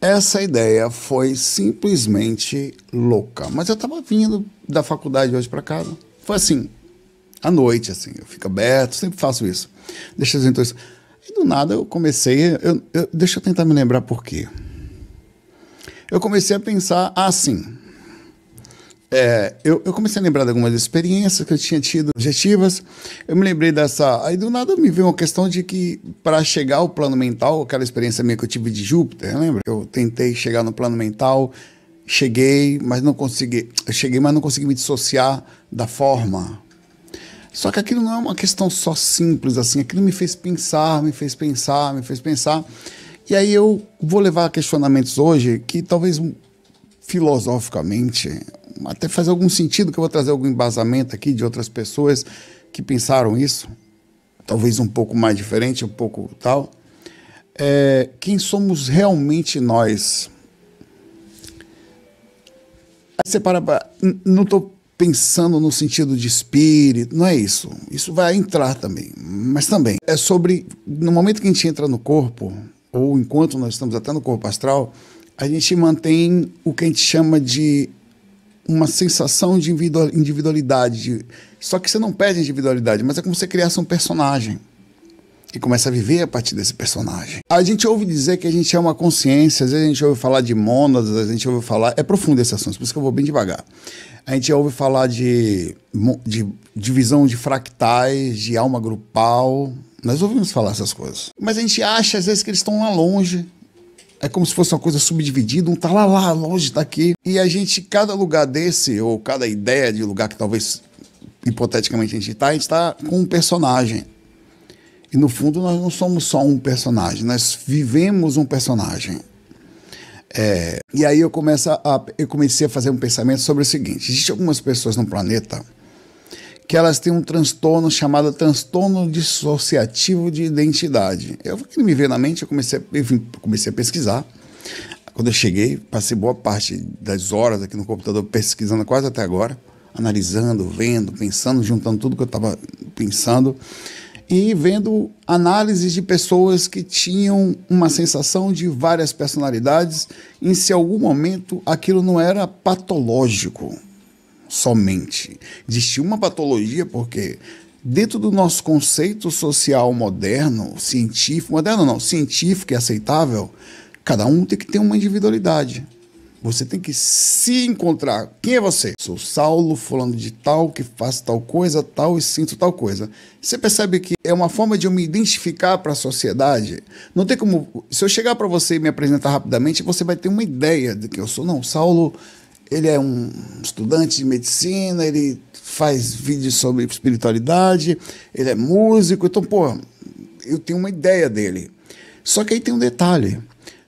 Essa ideia foi simplesmente louca. Mas eu estava vindo da faculdade hoje para casa. Foi assim, à noite, assim. Eu fico aberto, sempre faço isso. Deixa eu então isso. E do nada eu comecei. Eu, eu, deixa eu tentar me lembrar por quê. Eu comecei a pensar assim é, eu, eu, comecei a lembrar de algumas experiências que eu tinha tido objetivas. Eu me lembrei dessa. Aí do nada me veio uma questão de que, para chegar ao plano mental, aquela experiência minha que eu tive de Júpiter, lembra? Eu tentei chegar no plano mental, cheguei, mas não consegui. Eu cheguei, mas não consegui me dissociar da forma. Só que aquilo não é uma questão só simples assim. Aquilo me fez pensar, me fez pensar, me fez pensar. E aí eu vou levar questionamentos hoje que talvez hum, filosoficamente até faz algum sentido que eu vou trazer algum embasamento aqui de outras pessoas que pensaram isso, talvez um pouco mais diferente, um pouco tal. É, quem somos realmente nós? separa não estou pensando no sentido de espírito, não é isso. Isso vai entrar também, mas também é sobre no momento que a gente entra no corpo ou enquanto nós estamos até no corpo astral, a gente mantém o que a gente chama de uma sensação de individualidade. De... Só que você não perde individualidade, mas é como se você criasse um personagem e começa a viver a partir desse personagem. A gente ouve dizer que a gente é uma consciência, às vezes a gente ouve falar de mônadas, a gente ouve falar. É profundo esse assunto, por isso que eu vou bem devagar. A gente ouve falar de, de divisão de fractais, de alma grupal. Nós ouvimos falar essas coisas. Mas a gente acha, às vezes, que eles estão lá longe. É como se fosse uma coisa subdividida, um tá lá, lá longe daqui. E a gente, cada lugar desse, ou cada ideia de lugar que talvez hipoteticamente a gente está, a gente está com um personagem. E no fundo nós não somos só um personagem, nós vivemos um personagem. É, e aí eu, começo a, eu comecei a fazer um pensamento sobre o seguinte: existem algumas pessoas no planeta que elas têm um transtorno chamado transtorno dissociativo de identidade. É eu me vi na mente, eu comecei, enfim, comecei a pesquisar. Quando eu cheguei, passei boa parte das horas aqui no computador pesquisando quase até agora, analisando, vendo, pensando, juntando tudo que eu estava pensando e vendo análises de pessoas que tinham uma sensação de várias personalidades em se em algum momento aquilo não era patológico, somente. Existe uma patologia porque dentro do nosso conceito social moderno, científico, moderno não, científico e aceitável, cada um tem que ter uma individualidade. Você tem que se encontrar. Quem é você? Sou Saulo, falando de tal, que faço tal coisa, tal e sinto tal coisa. Você percebe que é uma forma de eu me identificar para a sociedade? Não tem como. Se eu chegar para você e me apresentar rapidamente, você vai ter uma ideia de que eu sou. Não, Saulo ele é um estudante de medicina, ele faz vídeos sobre espiritualidade, ele é músico, então, pô, eu tenho uma ideia dele. Só que aí tem um detalhe.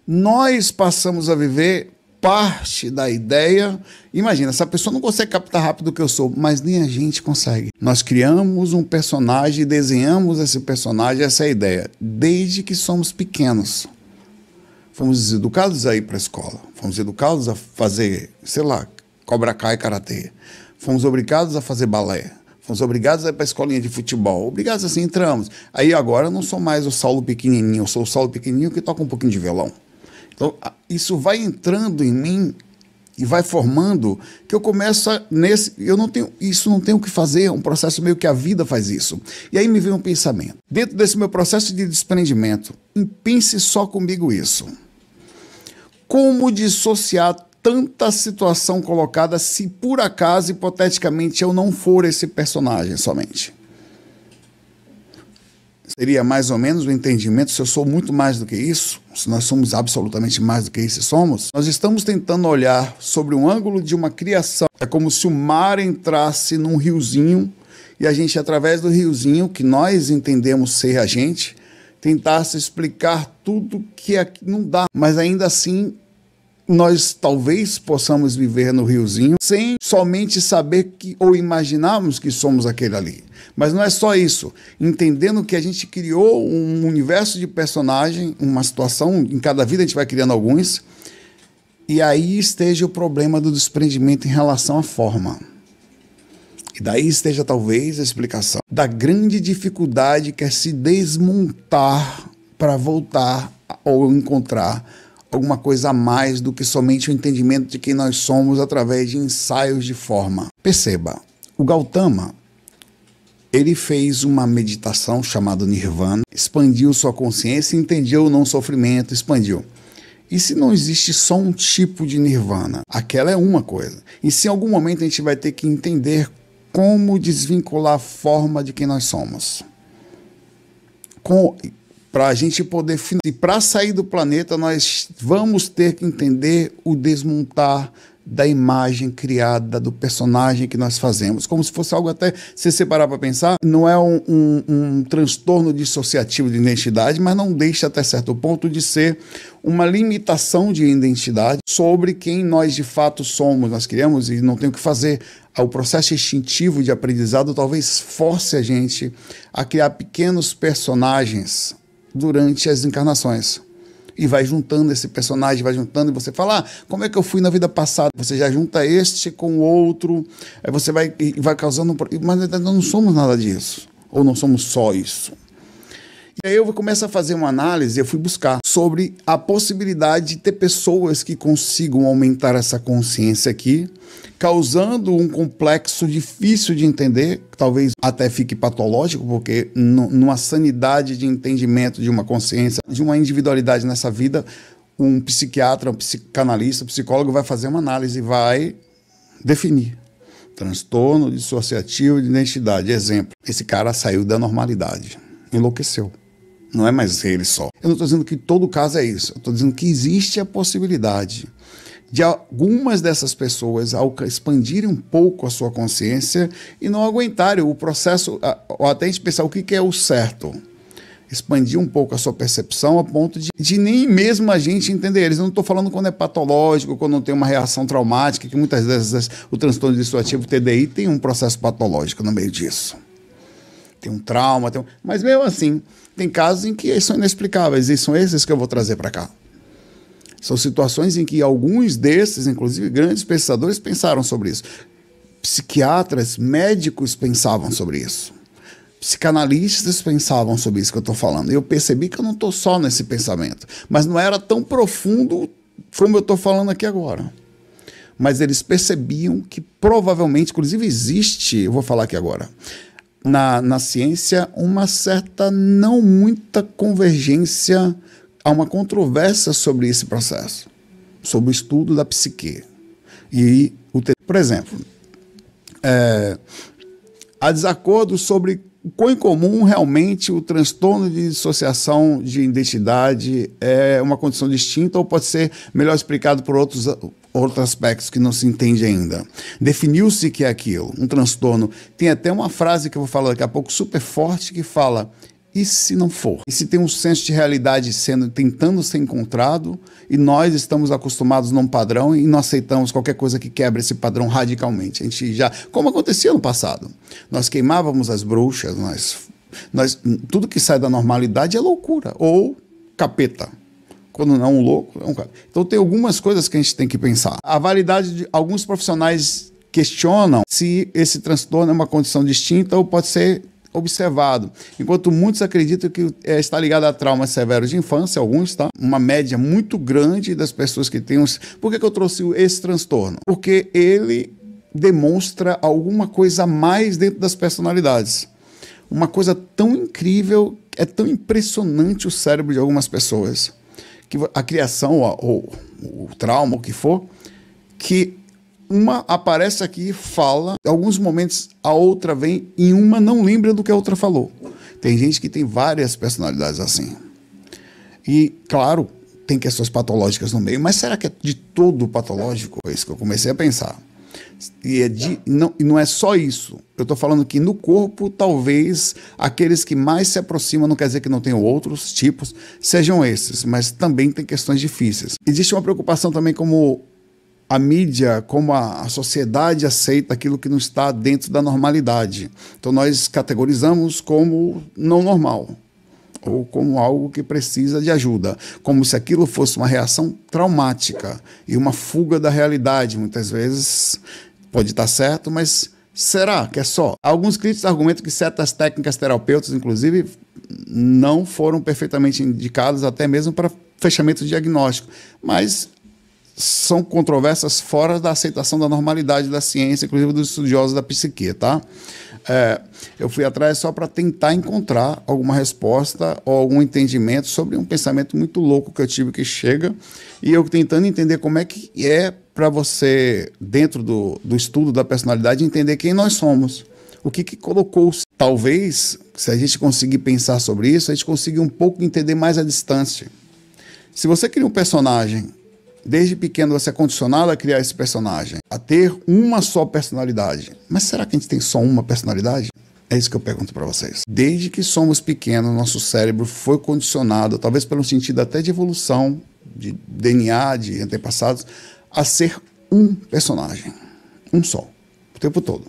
Nós passamos a viver parte da ideia. Imagina, essa pessoa não consegue captar rápido o que eu sou, mas nem a gente consegue. Nós criamos um personagem e desenhamos esse personagem, essa é ideia, desde que somos pequenos fomos educados a ir para a escola, fomos educados a fazer, sei lá, cobra kai e karatê, fomos obrigados a fazer balé, fomos obrigados a ir para a escolinha de futebol, obrigados assim, entramos. Aí agora eu não sou mais o Saulo pequenininho, eu sou o Saulo pequenininho que toca um pouquinho de violão. Então isso vai entrando em mim e vai formando que eu começo a, nesse eu não tenho isso não tenho o que fazer é um processo meio que a vida faz isso e aí me vem um pensamento dentro desse meu processo de desprendimento pense só comigo isso como dissociar tanta situação colocada se por acaso, hipoteticamente, eu não for esse personagem somente? Seria mais ou menos o entendimento se eu sou muito mais do que isso, se nós somos absolutamente mais do que isso somos. Nós estamos tentando olhar sobre um ângulo de uma criação. É como se o mar entrasse num riozinho e a gente, através do riozinho, que nós entendemos ser a gente, tentasse explicar tudo que aqui não dá. Mas ainda assim, nós talvez possamos viver no riozinho sem somente saber que ou imaginarmos que somos aquele ali. Mas não é só isso. Entendendo que a gente criou um universo de personagem, uma situação, em cada vida a gente vai criando alguns. E aí esteja o problema do desprendimento em relação à forma. E daí esteja talvez a explicação da grande dificuldade que é se desmontar para voltar ou encontrar alguma coisa a mais do que somente o entendimento de quem nós somos através de ensaios de forma. Perceba, o Gautama ele fez uma meditação chamada Nirvana, expandiu sua consciência, entendeu o não sofrimento, expandiu. E se não existe só um tipo de nirvana? Aquela é uma coisa. E se em algum momento a gente vai ter que entender como desvincular a forma de quem nós somos. Com, para a gente poder. E para sair do planeta, nós vamos ter que entender o desmontar da imagem criada, do personagem que nós fazemos. Como se fosse algo até, se separar para pensar, não é um, um, um, transtorno dissociativo de identidade, mas não deixa até certo ponto de ser uma limitação de identidade sobre quem nós de fato somos. Nós criamos e não tem o que fazer. O processo instintivo de aprendizado talvez force a gente a criar pequenos personagens durante as encarnações. E vai juntando esse personagem, vai juntando, e você fala, ah, como é que eu fui na vida passada? Você já junta este com o outro, aí você vai, vai causando. Mas nós não somos nada disso. Ou não somos só isso. E aí eu começo a fazer uma análise, eu fui buscar sobre a possibilidade de ter pessoas que consigam aumentar essa consciência aqui, causando um complexo difícil de entender, talvez até fique patológico, porque numa sanidade de entendimento de uma consciência, de uma individualidade nessa vida, um psiquiatra, um psicanalista, um psicólogo vai fazer uma análise e vai definir transtorno dissociativo de identidade. Exemplo, esse cara saiu da normalidade, enlouqueceu não é mais ele só. Eu não estou dizendo que todo caso é isso, eu estou dizendo que existe a possibilidade de algumas dessas pessoas expandirem um pouco a sua consciência e não aguentarem o processo, ou até a gente pensar o que é o certo. Expandir um pouco a sua percepção a ponto de, de nem mesmo a gente entender eles. Eu não estou falando quando é patológico, quando não tem uma reação traumática, que muitas vezes o transtorno dissociativo TDI tem um processo patológico no meio disso. Tem um trauma, tem um... mas mesmo assim, tem casos em que são inexplicáveis e são esses que eu vou trazer para cá. São situações em que alguns desses, inclusive grandes pensadores, pensaram sobre isso. Psiquiatras, médicos pensavam sobre isso. Psicanalistas pensavam sobre isso que eu estou falando. E eu percebi que eu não estou só nesse pensamento. Mas não era tão profundo como eu estou falando aqui agora. Mas eles percebiam que provavelmente, inclusive existe, eu vou falar aqui agora, na, na ciência uma certa, não muita convergência, há uma controvérsia sobre esse processo, sobre o estudo da psique. E, o por exemplo, é, há desacordo sobre com em comum, realmente, o transtorno de dissociação de identidade é uma condição distinta ou pode ser melhor explicado por outros, outros aspectos que não se entende ainda. Definiu-se que é aquilo, um transtorno. Tem até uma frase que eu vou falar daqui a pouco, super forte, que fala e se não for? E se tem um senso de realidade sendo tentando ser encontrado e nós estamos acostumados num padrão e não aceitamos qualquer coisa que quebre esse padrão radicalmente? A gente já, como acontecia no passado, nós queimávamos as bruxas, nós, nós tudo que sai da normalidade é loucura ou capeta. Quando não um louco, é um cara. Então tem algumas coisas que a gente tem que pensar. A validade de alguns profissionais questionam se esse transtorno é uma condição distinta ou pode ser observado. Enquanto muitos acreditam que é, está ligado a traumas severos de infância, alguns, tá? Uma média muito grande das pessoas que têm uns. Por que, que eu trouxe esse transtorno? Porque ele demonstra alguma coisa a mais dentro das personalidades. Uma coisa tão incrível, é tão impressionante o cérebro de algumas pessoas, que a criação, ou, ou o trauma, o que for, que uma aparece aqui, fala, alguns momentos a outra vem e uma não lembra do que a outra falou. Tem gente que tem várias personalidades assim. E, claro, tem questões patológicas no meio, mas será que é de todo patológico? É isso que eu comecei a pensar. E é de, não, não é só isso. Eu estou falando que no corpo, talvez aqueles que mais se aproximam, não quer dizer que não tenham outros tipos, sejam esses, mas também tem questões difíceis. Existe uma preocupação também como a mídia, como a, a, sociedade aceita aquilo que não está dentro da normalidade. Então nós categorizamos como não normal ou como algo que precisa de ajuda, como se aquilo fosse uma reação traumática e uma fuga da realidade. Muitas vezes pode estar certo, mas será que é só? Alguns críticos argumentam que certas técnicas terapêuticas, inclusive, não foram perfeitamente indicadas até mesmo para fechamento diagnóstico, mas são controvérsias fora da aceitação da normalidade da ciência, inclusive dos estudiosos da psique, tá? É, eu fui atrás só para tentar encontrar alguma resposta ou algum entendimento sobre um pensamento muito louco que eu tive que chega e eu tentando entender como é que é para você, dentro do, do estudo da personalidade, entender quem nós somos. O que, que colocou? Talvez, se a gente conseguir pensar sobre isso, a gente conseguir um pouco entender mais a distância. Se você cria um personagem Desde pequeno você é condicionado a criar esse personagem, a ter uma só personalidade. Mas será que a gente tem só uma personalidade? É isso que eu pergunto para vocês. Desde que somos pequenos, nosso cérebro foi condicionado, talvez pelo sentido até de evolução, de DNA, de antepassados, a ser um personagem. Um só. O tempo todo.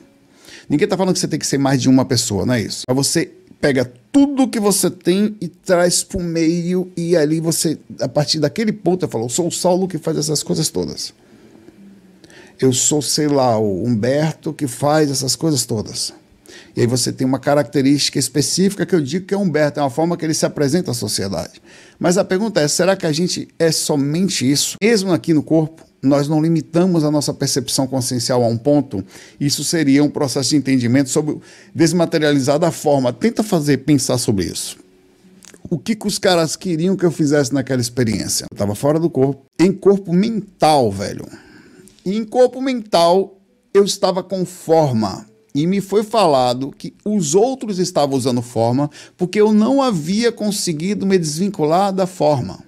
Ninguém está falando que você tem que ser mais de uma pessoa, não é isso? Para você pega tudo que você tem e traz para o meio, e ali você, a partir daquele ponto, falou: sou o Saulo que faz essas coisas todas. Eu sou, sei lá, o Humberto que faz essas coisas todas. E aí você tem uma característica específica que eu digo que é Humberto, é uma forma que ele se apresenta à sociedade. Mas a pergunta é: será que a gente é somente isso, mesmo aqui no corpo? nós não limitamos a nossa percepção consciencial a um ponto, isso seria um processo de entendimento sobre desmaterializar da forma. Tenta fazer pensar sobre isso. O que, que os caras queriam que eu fizesse naquela experiência? Eu tava fora do corpo. Em corpo mental, velho. E em corpo mental, eu estava com forma. E me foi falado que os outros estavam usando forma porque eu não havia conseguido me desvincular da forma.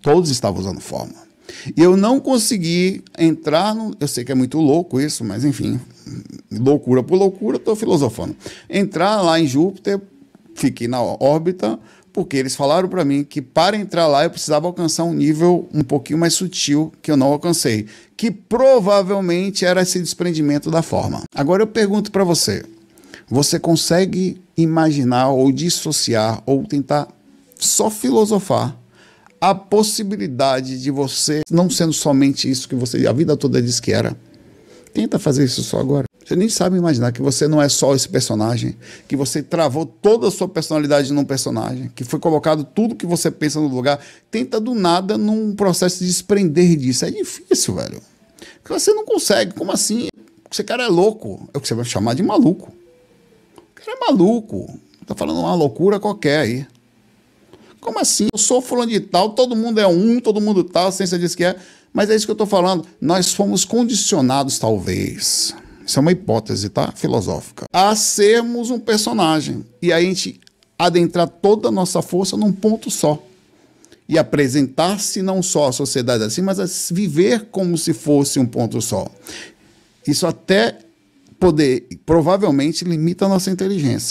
Todos estavam usando forma. E eu não consegui entrar no. Eu sei que é muito louco isso, mas enfim, loucura por loucura, estou filosofando. Entrar lá em Júpiter, fiquei na órbita, porque eles falaram para mim que para entrar lá eu precisava alcançar um nível um pouquinho mais sutil que eu não alcancei, que provavelmente era esse desprendimento da forma. Agora eu pergunto para você: você consegue imaginar ou dissociar ou tentar só filosofar a possibilidade de você, não sendo somente isso que você a vida toda disse que era, tenta fazer isso só agora. Você nem sabe imaginar que você não é só esse personagem, que você travou toda a sua personalidade num personagem, que foi colocado tudo que você pensa no lugar. Tenta do nada num processo de desprender disso. É difícil, velho. Porque você não consegue. Como assim? Esse cara é louco. É o que você vai chamar de maluco. O cara é maluco. Tá falando uma loucura qualquer aí. Como assim? Eu sou fulano de tal, todo mundo é um, todo mundo tal, a ciência diz que é. Mas é isso que eu estou falando. Nós fomos condicionados, talvez. Isso é uma hipótese, tá? Filosófica. A sermos um personagem. E a gente adentrar toda a nossa força num ponto só. E apresentar-se não só à sociedade assim, mas a viver como se fosse um ponto só. Isso até poder, provavelmente, limita a nossa inteligência.